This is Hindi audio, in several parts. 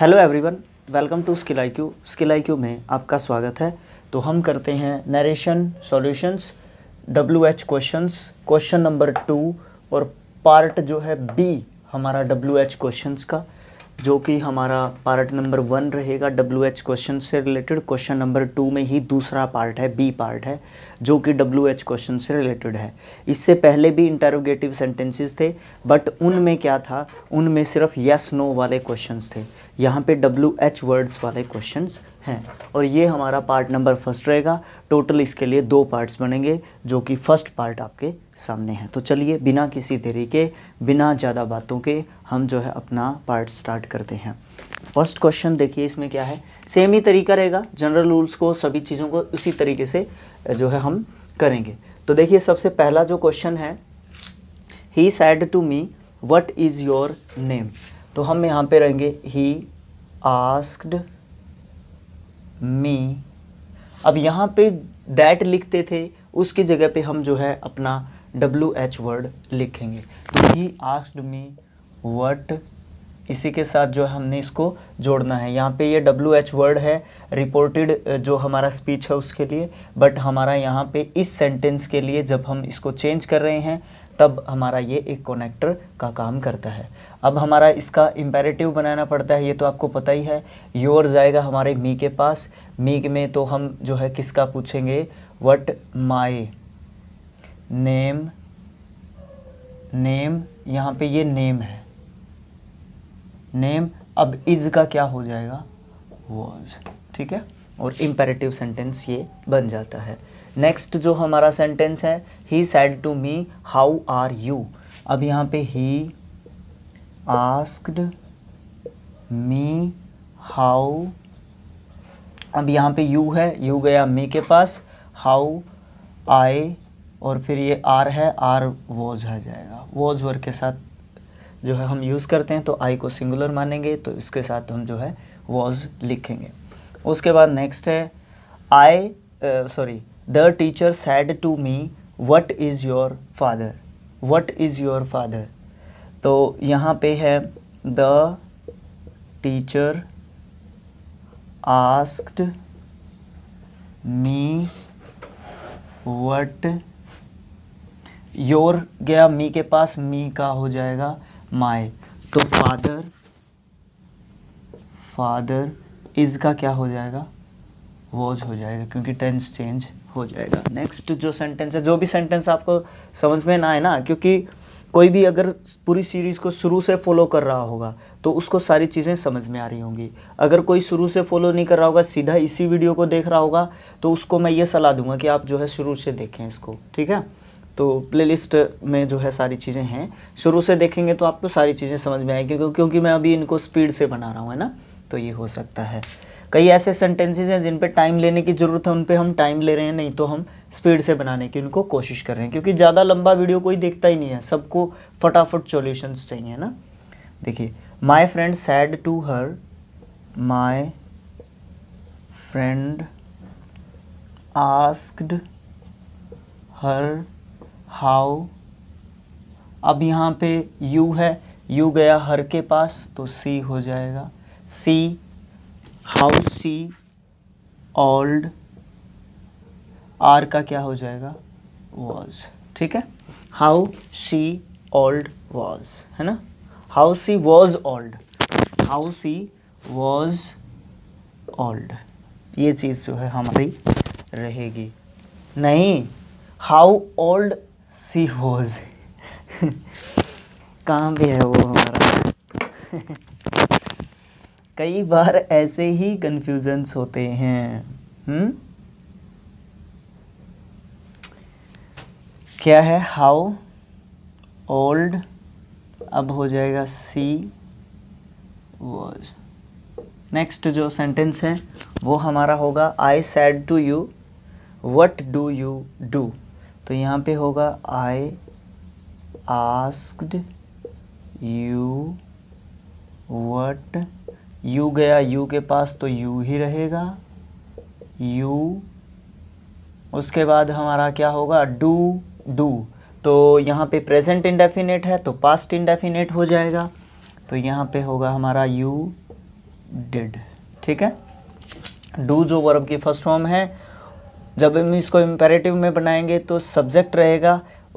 Hello everyone welcome to skill I Q skill I Q में आपका स्वागत है तो हम करते हैं narration solutions W H questions question number two और पार्ट जो है बी हमारा डब्ल्यू एच क्वेश्चंस का जो कि हमारा पार्ट नंबर वन रहेगा डब्ल्यू एच क्वेश्चन से रिलेटेड क्वेश्चन नंबर टू में ही दूसरा पार्ट है बी पार्ट है जो कि डब्ल्यू एच क्वेश्चन से रिलेटेड है इससे पहले भी इंटरोगेटिव सेंटेंसेस थे बट उनमें क्या था उनमें सिर्फ यस नो वाले क्वेश्चंस थे यहाँ पे डब्ल्यू एच वर्ड्स वाले क्वेश्चन हैं और ये हमारा पार्ट नंबर फर्स्ट रहेगा टोटल इसके लिए दो पार्ट्स बनेंगे जो कि फर्स्ट पार्ट आपके सामने है तो चलिए बिना किसी देरी के बिना ज़्यादा बातों के हम जो है अपना पार्ट स्टार्ट करते हैं फर्स्ट क्वेश्चन देखिए इसमें क्या है सेम ही तरीका रहेगा जनरल रूल्स को सभी चीज़ों को उसी तरीके से जो है हम करेंगे तो देखिए सबसे पहला जो क्वेश्चन है he said to me what is your name तो हम यहाँ पे रहेंगे ही आस्कड मी अब यहाँ पे दैट लिखते थे उसकी जगह पे हम जो है अपना डब्ल्यू एच वर्ड लिखेंगे तो ही आस्कड मी वट इसी के साथ जो हमने इसको जोड़ना है यहाँ पे ये डब्ल्यू एच वर्ड है रिपोर्टेड जो हमारा स्पीच है उसके लिए बट हमारा यहाँ पे इस सेंटेंस के लिए जब हम इसको चेंज कर रहे हैं तब हमारा ये एक कनेक्टर का काम करता है अब हमारा इसका इम्पेरेटिव बनाना पड़ता है ये तो आपको पता ही है योर जाएगा हमारे मी के पास मी में तो हम जो है किसका पूछेंगे वट माई नेम नेम यहाँ पे ये नेम है नेम अब इज का क्या हो जाएगा वॉज ठीक है और इम्पेरेटिव सेंटेंस ये बन जाता है नेक्स्ट जो हमारा सेंटेंस है he said to me how are you अब यहाँ पे ही आस्कड मी हाउ अब यहाँ पे यू है यू गया मी के पास हाउ आई और फिर ये आर है आर वॉज आ जाएगा वॉज वर के साथ जो है हम यूज़ करते हैं तो आई को सिंगुलर मानेंगे तो इसके साथ हम जो है वॉज लिखेंगे उसके बाद नेक्स्ट है I sorry the teacher said to me what is your father what is your father तो यहाँ पे है the teacher asked me what your गया मी के पास मी का हो जाएगा माई तो फादर फादर इज़ का क्या हो जाएगा वॉज हो जाएगा क्योंकि टेंस चेंज हो जाएगा नेक्स्ट जो सेंटेंस है जो भी सेंटेंस आपको समझ में ना आए ना क्योंकि कोई भी अगर पूरी सीरीज़ को शुरू से फॉलो कर रहा होगा तो उसको सारी चीज़ें समझ में आ रही होंगी अगर कोई शुरू से फॉलो नहीं कर रहा होगा सीधा इसी वीडियो को देख रहा होगा तो उसको मैं ये सलाह दूंगा कि आप जो है शुरू से देखें इसको ठीक है तो प्लेलिस्ट में जो है सारी चीज़ें हैं शुरू से देखेंगे तो आपको सारी चीज़ें समझ में आएगी क्योंकि मैं अभी इनको स्पीड से बना रहा हूँ है ना तो ये हो सकता है कई ऐसे सेंटेंसेज हैं जिन पर टाइम लेने की ज़रूरत है उन पर हम टाइम ले रहे हैं नहीं तो हम स्पीड से बनाने की उनको कोशिश कर रहे हैं क्योंकि ज़्यादा लंबा वीडियो कोई देखता ही नहीं है सबको फटाफट सॉल्यूशंस चाहिए ना देखिए my friend said to her my friend asked her how अब यहाँ पे यू है यू गया हर के पास तो सी हो जाएगा she how she old are का क्या हो जाएगा वॉज ठीक है हाउ सी ओल्ड वॉज है ना how she was old how she was old ये चीज़ जो है हमारी रहेगी नहीं हाउ ओल्ड सी फोज काम भी है वो हमारा कई बार ऐसे ही कन्फ्यूजन्स होते हैं हुँ? हम्म? क्या है हाउ ओल्ड अब हो जाएगा सी वॉज नेक्स्ट जो सेंटेंस है वो हमारा होगा I said to you what do you do तो यहाँ पे होगा I asked you what you गया यू के पास तो यू ही रहेगा यू उसके बाद हमारा क्या होगा डू डू तो यहाँ पे प्रेजेंट इंडेफिनेट है तो पास्ट इंडेफिनेट हो जाएगा तो यहाँ पे होगा हमारा यू डिड ठीक है डू जो वर्ब की फर्स्ट फॉर्म है जब हम इसको इम्पेरेटिव में बनाएंगे तो सब्जेक्ट रहेगा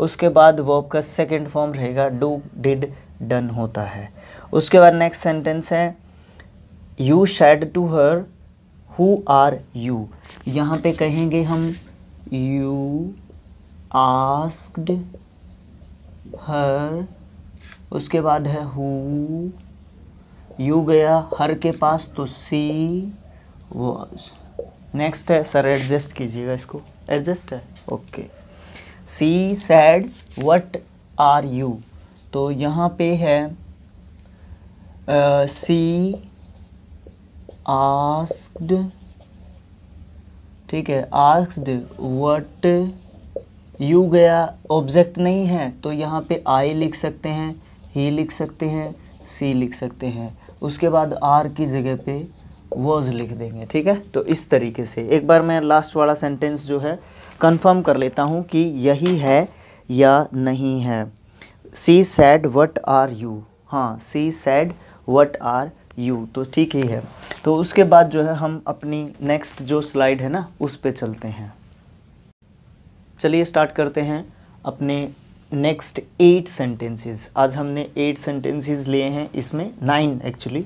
उसके बाद वर्ब का सेकेंड फॉर्म रहेगा डू डिड डन होता है उसके बाद नेक्स्ट सेंटेंस है you said to her who are you यहाँ पे कहेंगे हम यू आस्क्ड हर उसके बाद है हु यू गया हर के पास तो सी वो नेक्स्ट है सर एडजस्ट कीजिएगा इसको एडजस्ट है okay she said what are you तो यहाँ पे है सी uh, आस्ड ठीक है आस्ड वट यू गया ऑब्जेक्ट नहीं है तो यहाँ पे आई लिख सकते हैं ही लिख सकते हैं सी लिख सकते हैं उसके बाद आर की जगह पे वर्ज लिख देंगे ठीक है तो इस तरीके से एक बार मैं लास्ट वाला सेंटेंस जो है कंफर्म कर लेता हूँ कि यही है या नहीं है she said what are you हाँ she said what are you तो ठीक ही है तो उसके बाद जो है हम अपनी नेक्स्ट जो स्लाइड है ना उस पर चलते हैं चलिए स्टार्ट करते हैं अपने नेक्स्ट एट सेंटेंसेस आज हमने एट सेंटेंसेस लिए हैं इसमें नाइन एक्चुअली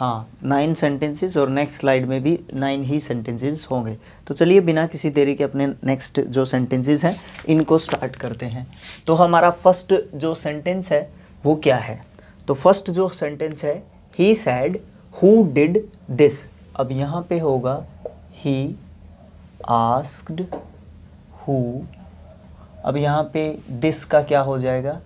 हाँ नाइन सेंटेंसेस और नेक्स्ट स्लाइड में भी नाइन ही सेंटेंसेस होंगे तो चलिए बिना किसी देरी के अपने नेक्स्ट जो सेंटेंसेस हैं इनको स्टार्ट करते हैं तो हमारा फर्स्ट जो सेंटेंस है वो क्या है तो फर्स्ट जो सेंटेंस है he said who did this अब यहाँ पे होगा ही आस्क्ड हु अब यहाँ पे दिस का क्या हो जाएगा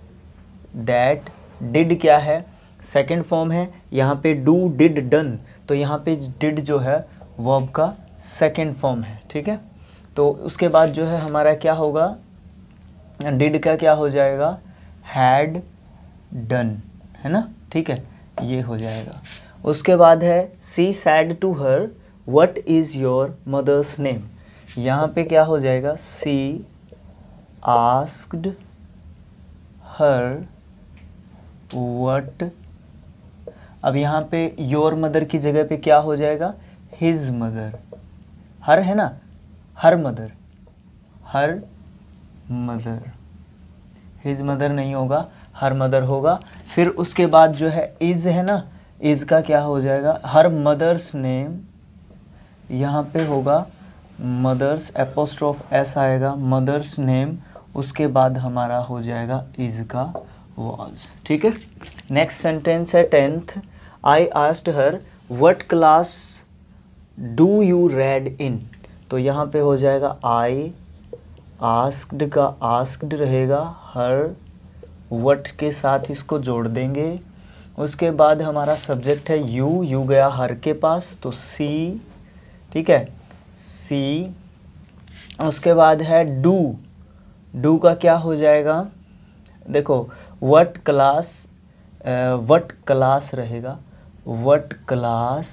दैट डिड क्या है सेकेंड फॉर्म है यहाँ पे डू डिड डन तो यहाँ पे डिड जो है वर्ब का सेकेंड फॉर्म है ठीक है तो उसके बाद जो है हमारा क्या होगा डिड का क्या हो जाएगा हैड डन है ना ठीक है ये हो जाएगा उसके बाद है she said to her what is your mother's name यहाँ पे क्या हो जाएगा सी आस्कड हर वट अब यहाँ पे योर मदर की जगह पे क्या हो जाएगा हिज मदर हर है ना her mother her mother his mother नहीं होगा हर मदर होगा फिर उसके बाद जो है इज़ है ना इज़ का क्या हो जाएगा हर मदर्स नेम यहाँ पे होगा मदर्स एपोस्ट्रोफ एस आएगा मदर्स नेम उसके बाद हमारा हो जाएगा इज़ का वॉज ठीक है नेक्स्ट सेंटेंस है tenth I asked her what class do you read in तो यहाँ पे हो जाएगा आई आस्क्ड का आस्क्ड रहेगा हर वट के साथ इसको जोड़ देंगे उसके बाद हमारा सब्जेक्ट है यू यू गया हर के पास तो सी ठीक है सी उसके बाद है डू डू का क्या हो जाएगा देखो वट क्लास वट क्लास रहेगा वट क्लास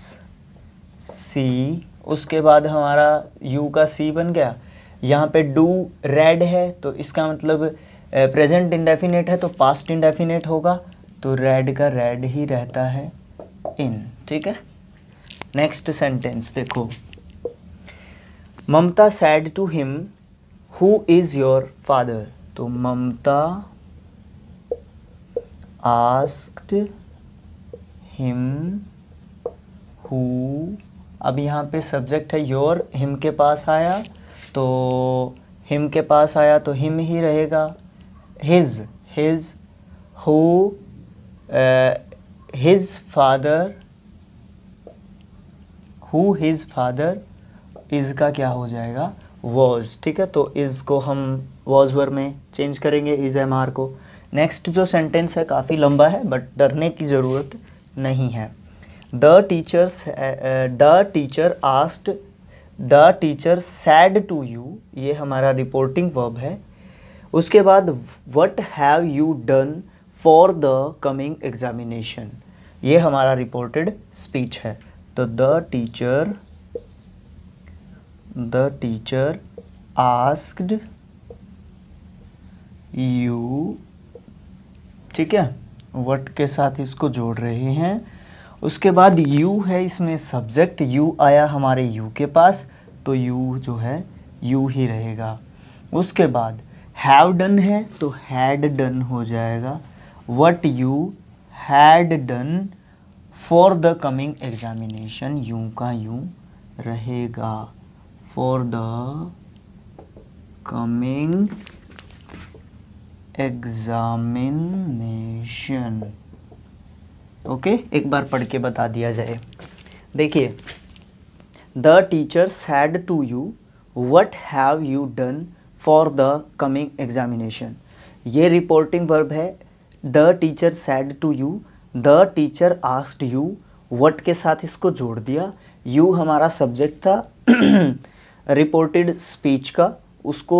सी उसके बाद हमारा यू का सी बन गया यहाँ पे डू रेड है तो इसका मतलब प्रेजेंट इंडेफिनेट है तो पास्ट इंडेफिनेट होगा तो रेड का रेड ही रहता है इन ठीक है नेक्स्ट सेंटेंस देखो Mamta said to him who is your father तो ममता आस्क्ड हिम हु अब यहाँ पे सब्जेक्ट है योर हिम के पास आया तो हिम के पास आया तो हिम ही रहेगा his his who his father who his father is का क्या हो जाएगा वॉज ठीक है तो इज़ को हम वॉज वर में चेंज करेंगे इज़ एम आर को नेक्स्ट जो सेंटेंस है काफ़ी लंबा है बट डरने की ज़रूरत नहीं है the teachers the teacher asked the teacher said to you ये हमारा रिपोर्टिंग वर्ब है उसके बाद what have you done for the coming examination ये हमारा रिपोर्टेड स्पीच है तो the teacher the teacher asked you ठीक है वट के साथ इसको जोड़ रहे हैं उसके बाद यू है इसमें सब्जेक्ट यू आया हमारे यू के पास तो यू जो है यू ही रहेगा उसके बाद हैव डन है तो हैड डन हो जाएगा what you had done for the coming examination you का यू रहेगा for the coming examination okay एक बार पढ़ के बता दिया जाए देखिए the teacher said to you what have you done for the coming examination ये रिपोर्टिंग वर्ब है the teacher said to you the teacher asked you what के साथ इसको जोड़ दिया यू हमारा सब्जेक्ट था रिपोर्टेड स्पीच का उसको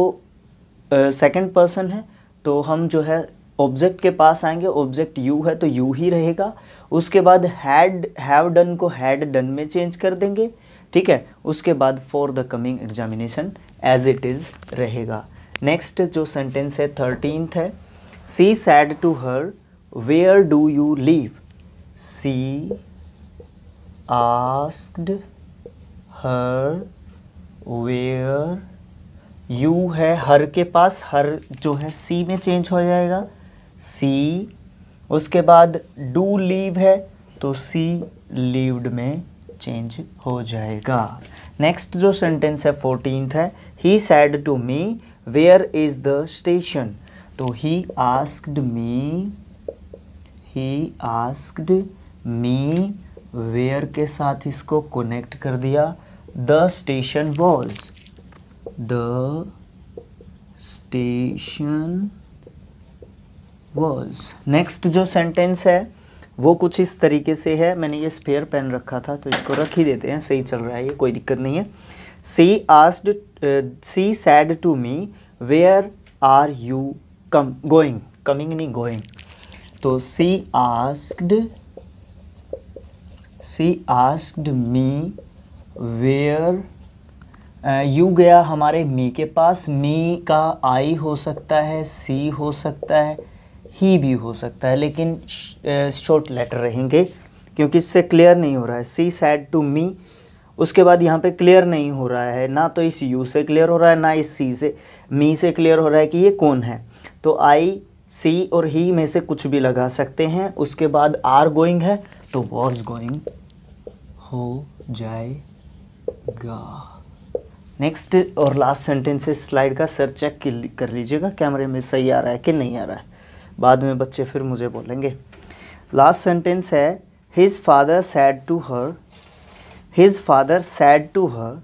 सेकेंड uh, पर्सन है तो हम जो है ऑब्जेक्ट के पास आएंगे ऑब्जेक्ट यू है तो यू ही रहेगा उसके बाद हैड हैव डन को हैड डन में चेंज कर देंगे ठीक है उसके बाद for the coming examination as it is रहेगा नेक्स्ट जो सेंटेंस है थर्टीनथ है she said to her where do you live she asked her where you है हर के पास हर जो है सी में चेंज हो जाएगा सी उसके बाद डू लीव है तो सी लीव्ड में चेंज हो जाएगा नेक्स्ट जो सेंटेंस है फोर्टींथ है he said to me where is the station तो he asked me he asked me where के साथ इसको कनेक्ट कर दिया the station was the station was next जो सेंटेंस है वो कुछ इस तरीके से है मैंने ये स्पेयर पेन रखा था तो इसको रख ही देते हैं सही चल रहा है ये कोई दिक्कत नहीं है she asked she said to me where are you come going coming नहीं गोइंग तो she asked she asked me where you गया हमारे मी के पास मी का आई हो सकता है सी हो सकता है ही भी हो सकता है लेकिन शॉर्ट लेटर रहेंगे क्योंकि इससे क्लियर नहीं हो रहा है सी सैड टू मी उसके बाद यहाँ पे क्लियर नहीं हो रहा है ना तो इस यू से क्लियर हो रहा है ना इस सी से मी से क्लियर हो रहा है कि ये कौन है तो आई सी और ही में से कुछ भी लगा सकते हैं उसके बाद आर गोइंग है तो वॉज गोइंग हो जाएगा नेक्स्ट और लास्ट सेंटेंस है स्लाइड का सर चेक कर लीजिएगा कैमरे में सही आ रहा है कि नहीं आ रहा है बाद में बच्चे फिर मुझे बोलेंगे लास्ट सेंटेंस है his father said to her his father said to her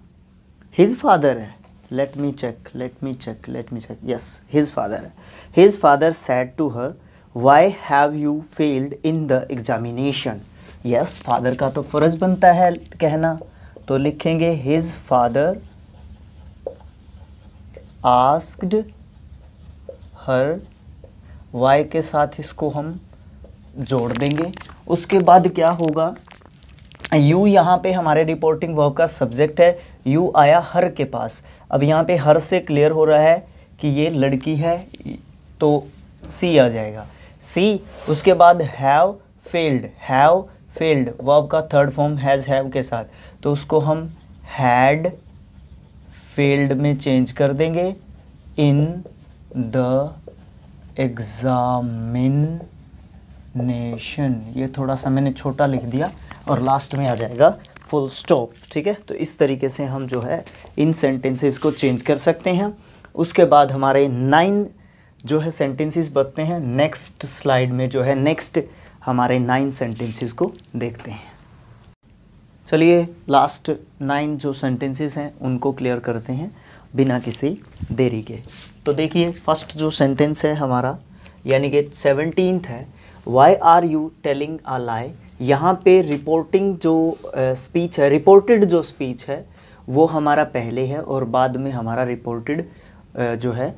his father है let me check let me check let me check yes his father है his father said to her why have you failed in the examination yes father का तो फ़र्ज़ बनता है कहना तो लिखेंगे his father asked her why के साथ इसको हम जोड़ देंगे उसके बाद क्या होगा यू यहाँ पे हमारे रिपोर्टिंग वर्ब का सब्जेक्ट है यू आया हर के पास अब यहाँ पे हर से क्लियर हो रहा है कि ये लड़की है तो सी आ जाएगा सी उसके बाद have failed have failed verb का थर्ड फॉर्म हैज़ हैव के साथ तो उसको हम हैड फील्ड में चेंज कर देंगे इन द एग्ज़ामिनेशन ये थोड़ा सा मैंने छोटा लिख दिया और लास्ट में आ जाएगा फुल स्टॉप ठीक है तो इस तरीके से हम जो है इन सेंटेंसेस को चेंज कर सकते हैं उसके बाद हमारे नाइन जो है सेंटेंसेस बचते हैं नेक्स्ट स्लाइड में जो है नेक्स्ट हमारे नाइन सेंटेंसेस को देखते हैं चलिए लास्ट नाइन जो सेंटेंसेस हैं उनको क्लियर करते हैं बिना किसी देरी के तो देखिए फर्स्ट जो सेंटेंस है हमारा यानी कि सेवनटीन है why are you telling a lie यहाँ पे रिपोर्टिंग जो स्पीच uh, है रिपोर्टेड जो स्पीच है वो हमारा पहले है और बाद में हमारा रिपोर्टेड uh, जो है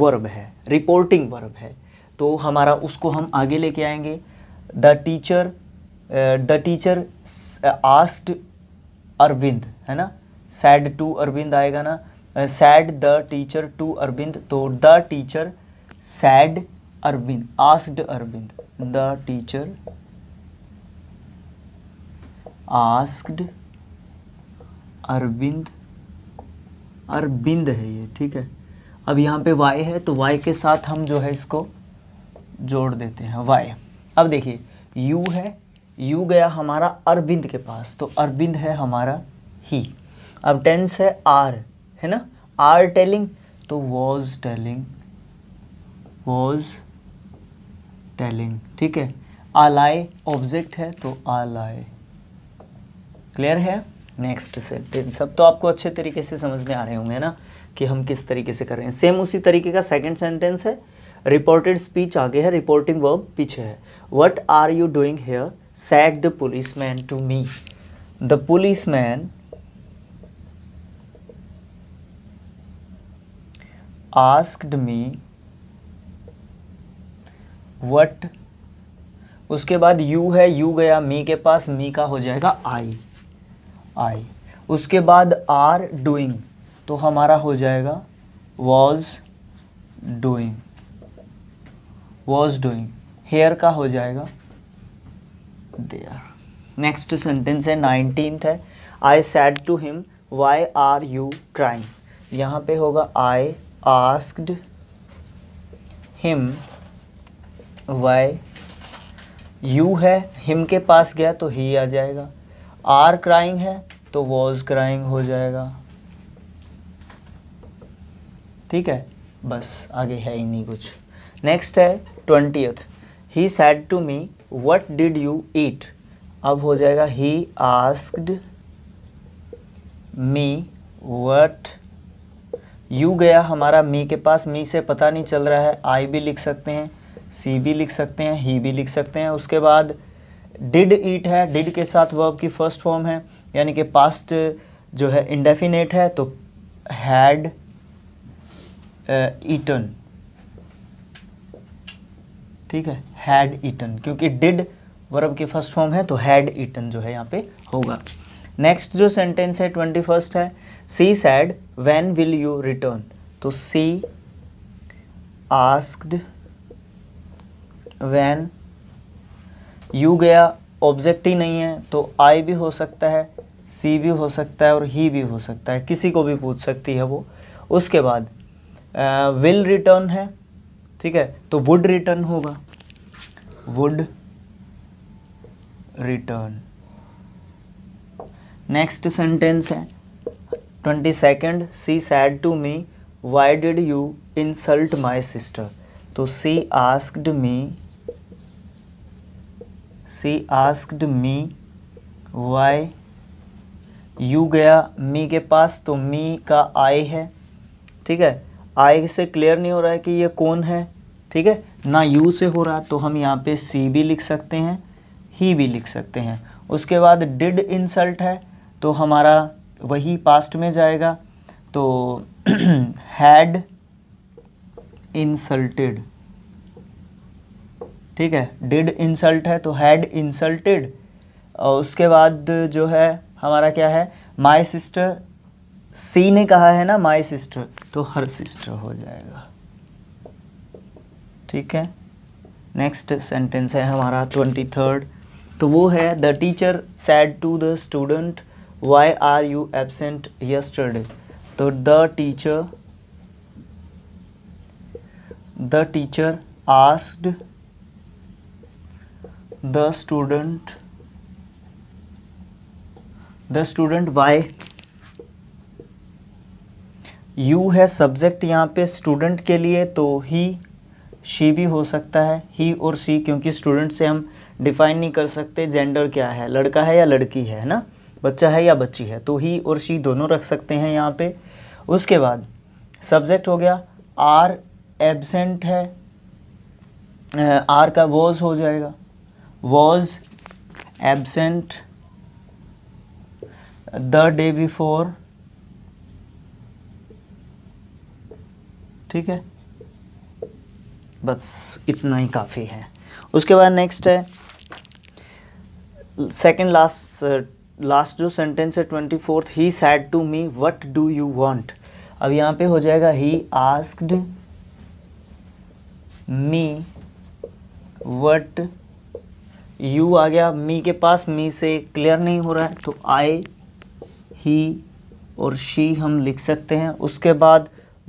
वर्ब है रिपोर्टिंग वर्ब है तो हमारा उसको हम आगे लेके आएंगे the teacher the teacher asked Arvind है ना सैड टू अरविंद आएगा ना said the teacher to Arvind तो the teacher said Arvind asked Arvind the teacher asked Arvind Arvind है ये ठीक है अब यहाँ पे वाई है तो वाई के साथ हम जो है इसको जोड़ देते हैं वाई अब देखिए यू है यू गया हमारा अरविंद के पास तो अरविंद है हमारा ही अब टेंस है आर है ना आर टेलिंग तो वॉज टेलिंग वॉज टेलिंग ठीक है आलाय ऑब्जेक्ट है तो आलाय क्लियर है नेक्स्ट सेंटेंस अब तो आपको अच्छे तरीके से समझ में आ रहे होंगे ना कि हम किस तरीके से कर रहे हैं सेम उसी तरीके का सेकंड सेंटेंस है रिपोर्टेड स्पीच आगे है रिपोर्टिंग वर्ब पीछे है what are you doing here said the policeman to me. The policeman asked me what उसके बाद यू है यू गया मी के पास मी का हो जाएगा आई आई उसके बाद आर डूइंग तो हमारा हो जाएगा was doing was doing here का हो जाएगा देयर नेक्स्ट सेंटेंस है नाइनटीन है I said to him why are you crying यहाँ पे होगा I ask him why you है हिम के पास गया तो ही आ जाएगा आर क्राइंग है तो वॉज क्राइंग हो जाएगा ठीक है बस आगे है ही नहीं कुछ नेक्स्ट है twentieth he said to me what did you eat अब हो जाएगा he asked me what you गया हमारा मी के पास मी से पता नहीं चल रहा है आई भी लिख सकते हैं सी भी लिख सकते हैं ही भी लिख सकते हैं उसके बाद डिड ईट है डिड के साथ वर्ब की फर्स्ट फॉर्म है यानी कि पास्ट जो है इंडेफिनेट है तो हैड ईटन uh, ठीक है हैड ईटन क्योंकि डिड वर्ब की फर्स्ट फॉर्म है तो हैड ईटन जो है यहाँ पे होगा नेक्स्ट जो सेंटेंस है ट्वेंटी फर्स्ट है she said when will you return तो सी आस्क्ड वैन यू गया ऑब्जेक्ट ही नहीं है तो आई भी हो सकता है सी भी हो सकता है और ही भी हो सकता है किसी को भी पूछ सकती है वो उसके बाद विल uh, रिटर्न है ठीक है तो वुड रिटर्न होगा वुड रिटर्न नेक्स्ट सेंटेंस है twenty second she said to me why did you insult my sister तो she asked me she asked me why you गया मी के पास तो मी का आई है ठीक है आई से क्लियर नहीं हो रहा है कि ये कौन है ठीक है ना यू से हो रहा तो हम यहाँ पे सी भी लिख सकते हैं ही भी लिख सकते हैं उसके बाद डिड इंसल्ट है तो हमारा वही पास्ट में जाएगा तो हैड इंसल्टेड ठीक है डिड इंसल्ट है तो हैड इंसल्टेड और उसके बाद जो है हमारा क्या है माई सिस्टर सी ने कहा है ना माई सिस्टर तो हर सिस्टर हो जाएगा ठीक है नेक्स्ट सेंटेंस है हमारा ट्वेंटी थर्ड तो वो है the teacher said to the student why are you absent yesterday तो the teacher the teacher asked the student the student why you है सब्जेक्ट यहाँ पे स्टूडेंट के लिए तो ही शी भी हो सकता है ही और सी क्योंकि स्टूडेंट से हम डिफाइन नहीं कर सकते जेंडर क्या है लड़का है या लड़की है ना बच्चा है या बच्ची है तो ही और शी दोनों रख सकते हैं यहाँ पे उसके बाद सब्जेक्ट हो गया आर एबसेंट है आर का वॉज हो जाएगा was absent the day before ठीक है बस इतना ही काफ़ी है उसके बाद नेक्स्ट है सेकेंड लास्ट लास्ट जो सेंटेंस है twenty fourth he said to me what do you want अब यहाँ पे हो जाएगा he asked me what you आ गया मी के पास मी से क्लियर नहीं हो रहा है तो आई ही और शी हम लिख सकते हैं उसके बाद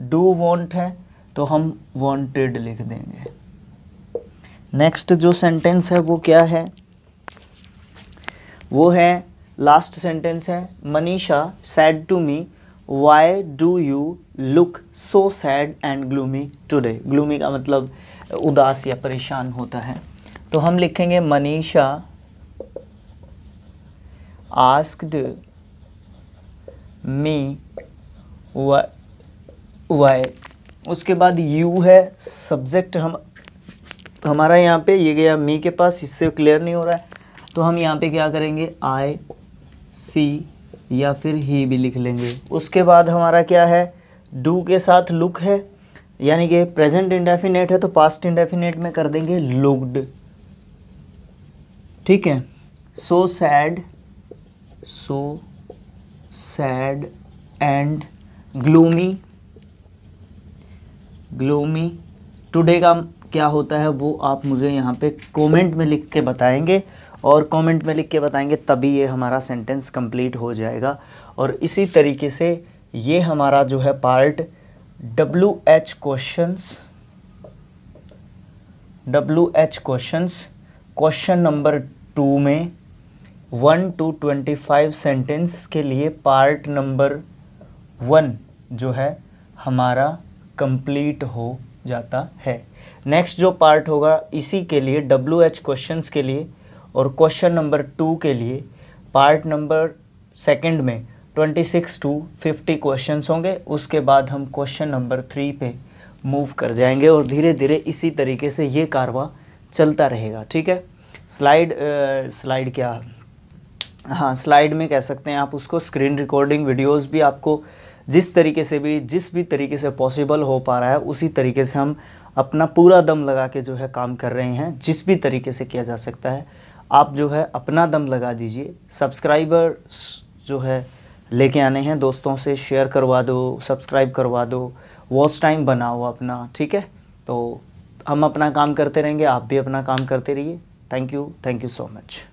डू वॉन्ट है तो हम वॉन्टेड लिख देंगे नेक्स्ट जो सेंटेंस है वो क्या है वो है लास्ट सेंटेंस है Manisha said to me why do you look so sad and gloomy today gloomy का मतलब उदास या परेशान होता है तो हम लिखेंगे मनीषा आस्क्ड मी वाई उसके बाद यू है सब्जेक्ट हम हमारा यहाँ पे ये गया मी के पास इससे क्लियर नहीं हो रहा है तो हम यहाँ पे क्या करेंगे आई सी या फिर ही भी लिख लेंगे उसके बाद हमारा क्या है डू के साथ लुक है यानी कि प्रेजेंट इंडेफिनेट है तो पास्ट इंडेफिनेट में कर देंगे लुकड ठीक है so sad so sad and gloomy gloomy today का क्या होता है वो आप मुझे यहाँ पे कमेंट में लिख के बताएंगे और कमेंट में लिख के बताएंगे तभी ये हमारा सेंटेंस कंप्लीट हो जाएगा और इसी तरीके से ये हमारा जो है part W H questions W H questions question number two में one to twenty five sentence के लिए पार्ट नंबर वन जो है हमारा कंप्लीट हो जाता है नेक्स्ट जो पार्ट होगा इसी के लिए डब्ल्यू एच क्वेश्चन के लिए और क्वेश्चन नंबर टू के लिए पार्ट नंबर सेकंड में 26 टू 50 क्वेश्चंस होंगे उसके बाद हम क्वेश्चन नंबर थ्री पे मूव कर जाएंगे और धीरे धीरे इसी तरीके से ये कारवा चलता रहेगा ठीक है स्लाइड स्लाइड क्या हाँ स्लाइड में कह सकते हैं आप उसको स्क्रीन रिकॉर्डिंग वीडियोस भी आपको जिस तरीके से भी जिस भी तरीके से पॉसिबल हो पा रहा है उसी तरीके से हम अपना पूरा दम लगा के जो है काम कर रहे हैं जिस भी तरीके से किया जा सकता है आप जो है अपना दम लगा दीजिए सब्सक्राइबर जो है लेके आने हैं दोस्तों से शेयर करवा दो सब्सक्राइब करवा दो वॉच टाइम बनाओ अपना ठीक है तो हम अपना काम करते रहेंगे आप भी अपना काम करते रहिए thank you thank you so much